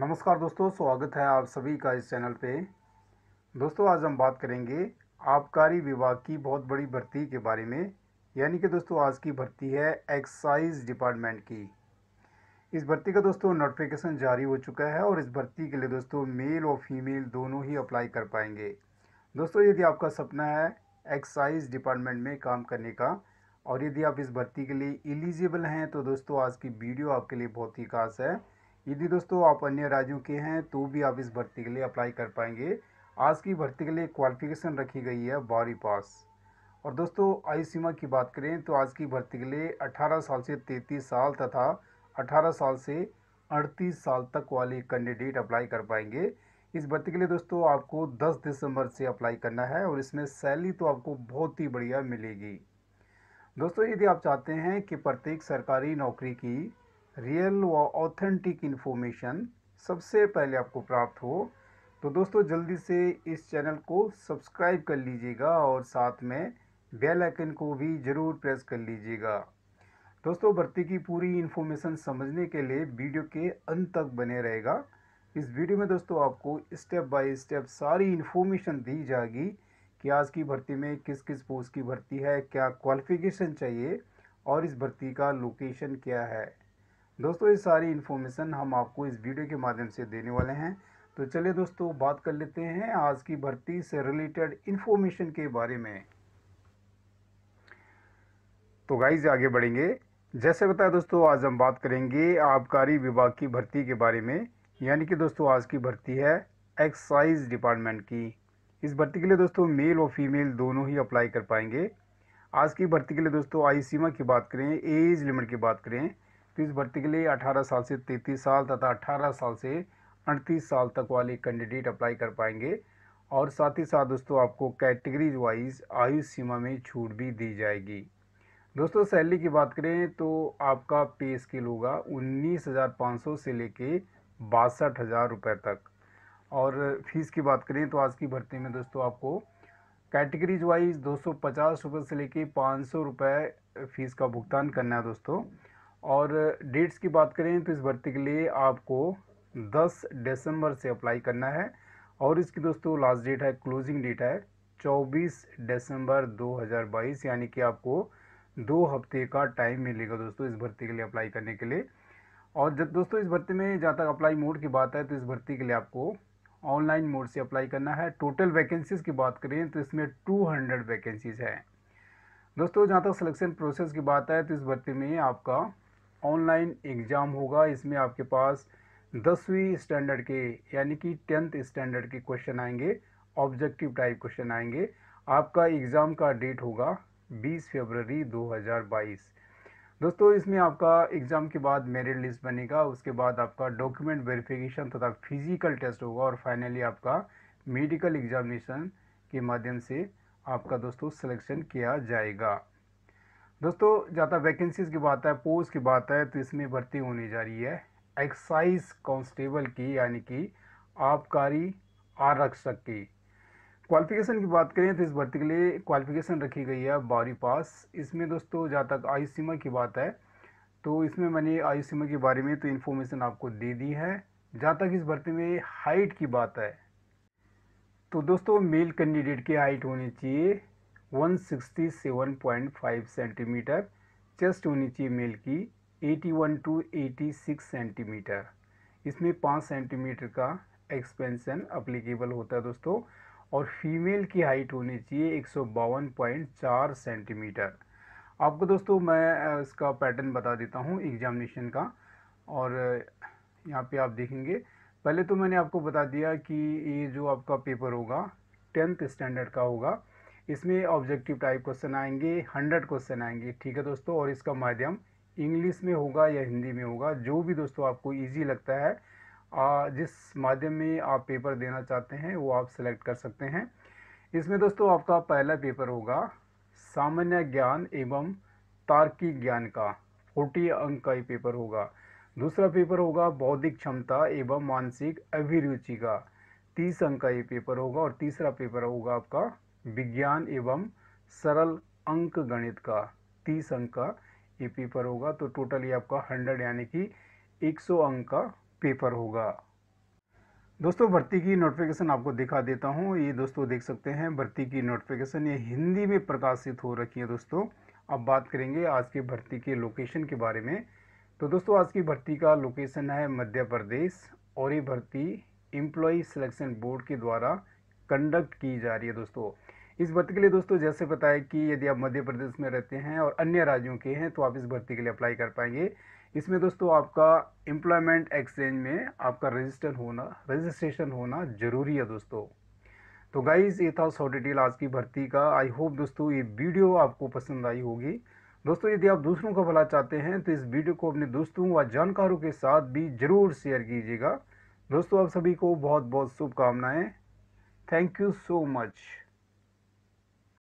नमस्कार दोस्तों स्वागत है आप सभी का इस चैनल पे दोस्तों आज हम बात करेंगे आबकारी विभाग की बहुत बड़ी भर्ती के बारे में यानी कि दोस्तों आज की भर्ती है एक्साइज डिपार्टमेंट की इस भर्ती का दोस्तों नोटिफिकेशन जारी हो चुका है और इस भर्ती के लिए दोस्तों मेल और फीमेल दोनों ही अप्लाई कर पाएंगे दोस्तों यदि आपका सपना है एक्साइज डिपार्टमेंट में काम करने का और यदि आप इस भर्ती के लिए एलिजिबल हैं तो दोस्तों आज की वीडियो आपके लिए बहुत ही खास है यदि दोस्तों आप अन्य राज्यों के हैं तो भी आप इस भर्ती के लिए अप्लाई कर पाएंगे आज की भर्ती के लिए क्वालिफिकेशन रखी गई है बारहवीं पास और दोस्तों आयु सीमा की बात करें तो आज की भर्ती के लिए 18 साल से 33 साल तथा 18 साल से 38 साल तक वाले कैंडिडेट अप्लाई कर पाएंगे इस भर्ती के लिए दोस्तों आपको 10 दिसंबर से अप्लाई करना है और इसमें सैलरी तो आपको बहुत ही बढ़िया मिलेगी दोस्तों यदि आप चाहते हैं कि प्रत्येक सरकारी नौकरी की रियल व ऑथेंटिक इन्फॉर्मेशन सबसे पहले आपको प्राप्त हो तो दोस्तों जल्दी से इस चैनल को सब्सक्राइब कर लीजिएगा और साथ में बेल आइकन को भी ज़रूर प्रेस कर लीजिएगा दोस्तों भर्ती की पूरी इन्फॉर्मेशन समझने के लिए वीडियो के अंत तक बने रहेगा इस वीडियो में दोस्तों आपको स्टेप बाय स्टेप सारी इन्फॉर्मेशन दी जाएगी कि आज की भर्ती में किस किस पोस्ट की भर्ती है क्या क्वालिफिकेशन चाहिए और इस भर्ती का लोकेशन क्या है दोस्तों ये सारी इन्फॉर्मेशन हम आपको इस वीडियो के माध्यम से देने वाले हैं तो चलिए दोस्तों बात कर लेते हैं आज की भर्ती से रिलेटेड इन्फॉर्मेशन के बारे में तो गाइज आगे बढ़ेंगे जैसे बताया दोस्तों आज हम बात करेंगे आबकारी विभाग की भर्ती के बारे में यानी कि दोस्तों आज की भर्ती है एक्साइज डिपार्टमेंट की इस भर्ती के लिए दोस्तों मेल और फीमेल दोनों ही अप्लाई कर पाएंगे आज की भर्ती के लिए दोस्तों आयु सीमा की बात करें एज लिमिट की बात करें तीस भर्ती के लिए 18 साल से 33 साल तथा 18 साल से 38 साल तक वाले कैंडिडेट अप्लाई कर पाएंगे और साथ ही साथ दोस्तों आपको कैटेगरीज वाइज आयु सीमा में छूट भी दी जाएगी दोस्तों सैलरी की बात करें तो आपका पे स्केल होगा उन्नीस हज़ार पाँच सौ से लेके बासठ हज़ार रुपये तक और फीस की बात करें तो आज की भर्ती में दोस्तों आपको कैटेगरीज वाइज दो सौ पचास रुपये से लेके पाँच सौ रुपये फ़ीस का भुगतान करना है दोस्तों और डेट्स की बात करें तो इस भर्ती के लिए आपको 10 दिसंबर से अप्लाई करना है और इसकी दोस्तों लास्ट डेट है क्लोजिंग डेट है 24 दिसंबर 2022 यानी कि आपको दो हफ्ते का टाइम मिलेगा दोस्तों इस भर्ती के लिए अप्लाई करने के लिए और जब दोस्तों इस भर्ती में जहाँ तक अप्लाई मोड की बात है तो इस भर्ती के लिए आपको ऑनलाइन मोड से अप्लाई करना है टोटल वैकेंसीज़ की बात करें तो इसमें 200 वैकेंसीज़ हैं दोस्तों जहाँ तक सिलेक्शन प्रोसेस की बात है तो इस भर्ती में आपका ऑनलाइन एग्ज़ाम होगा इसमें आपके पास दसवीं स्टैंडर्ड के यानी कि टेंथ स्टैंडर्ड के क्वेश्चन आएंगे ऑब्जेक्टिव टाइप क्वेश्चन आएंगे आपका एग्ज़ाम का डेट होगा 20 फरवरी 2022 दोस्तों इसमें आपका एग्ज़ाम के बाद मेरिट लिस्ट बनेगा उसके बाद आपका डॉक्यूमेंट वेरिफिकेशन तथा फिजिकल टेस्ट होगा और फाइनली आपका मेडिकल एग्जामिनेशन के माध्यम से आपका दोस्तों सिलेक्शन किया जाएगा दोस्तों ज़्यादा वैकेंसीज़ की बात है पोस्ट की बात है तो इसमें भर्ती होने जा रही है एक्साइज कांस्टेबल की यानी कि आबकारी आरक्षक की क्वालिफिकेशन की बात करें तो इस भर्ती के लिए क्वालिफिकेशन रखी गई है बारी पास इसमें दोस्तों जहाँ तक आयु सीमा की बात है तो इसमें मैंने आयु सीमा के बारे में तो इन्फॉर्मेशन आपको दे दी है जहाँ तक इस भर्ती में हाइट की बात है तो दोस्तों मेल कैंडिडेट की हाइट होनी चाहिए 167.5 सेंटीमीटर चेस्ट ऊंची मेल की 81 टू 86 सेंटीमीटर इसमें 5 सेंटीमीटर का एक्सपेंशन अप्लीकेबल होता है दोस्तों और फीमेल की हाइट होनी चाहिए एक सेंटीमीटर आपको दोस्तों मैं इसका पैटर्न बता देता हूँ एग्जामिनेशन का और यहाँ पे आप देखेंगे पहले तो मैंने आपको बता दिया कि ये जो आपका पेपर होगा टेंथ स्टैंडर्ड का होगा इसमें ऑब्जेक्टिव टाइप क्वेश्चन आएंगे हंड्रेड क्वेश्चन आएंगे ठीक है दोस्तों और इसका माध्यम इंग्लिश में होगा या हिंदी में होगा जो भी दोस्तों आपको ईजी लगता है जिस माध्यम में आप पेपर देना चाहते हैं वो आप सेलेक्ट कर सकते हैं इसमें दोस्तों आपका पहला पेपर होगा सामान्य ज्ञान एवं तार्किक ज्ञान का फोर्टी अंक का ये पेपर होगा दूसरा पेपर होगा बौद्धिक क्षमता एवं मानसिक अभिरुचि का तीस अंक का ये पेपर होगा और तीसरा पेपर होगा आपका विज्ञान एवं सरल अंक गणित का तीस अंक का ये पेपर होगा तो टोटल ये आपका हंड्रेड यानी कि एक सौ अंक का पेपर होगा दोस्तों भर्ती की नोटिफिकेशन आपको दिखा देता हूँ ये दोस्तों देख सकते हैं भर्ती की नोटिफिकेशन ये हिंदी में प्रकाशित हो रखी है दोस्तों अब बात करेंगे आज की भर्ती के लोकेशन के बारे में तो दोस्तों आज की भर्ती का लोकेशन है मध्य प्रदेश और ये भर्ती एम्प्लॉय सिलेक्शन बोर्ड के द्वारा कंडक्ट की जा रही है दोस्तों इस भर्ती के लिए दोस्तों जैसे बताया कि यदि आप मध्य प्रदेश में रहते हैं और अन्य राज्यों के हैं तो आप इस भर्ती के लिए अप्लाई कर पाएंगे इसमें दोस्तों आपका एम्प्लॉयमेंट एक्सचेंज में आपका रजिस्टर होना रजिस्ट्रेशन होना ज़रूरी है दोस्तों तो गाइज ये था सौ डिटेल आज की भर्ती का आई होप दोस्तों ये वीडियो आपको पसंद आई होगी दोस्तों यदि आप दूसरों का भला चाहते हैं तो इस वीडियो को अपने दोस्तों व जानकारों के साथ भी ज़रूर शेयर कीजिएगा दोस्तों आप सभी को बहुत बहुत शुभकामनाएँ थैंक यू सो मच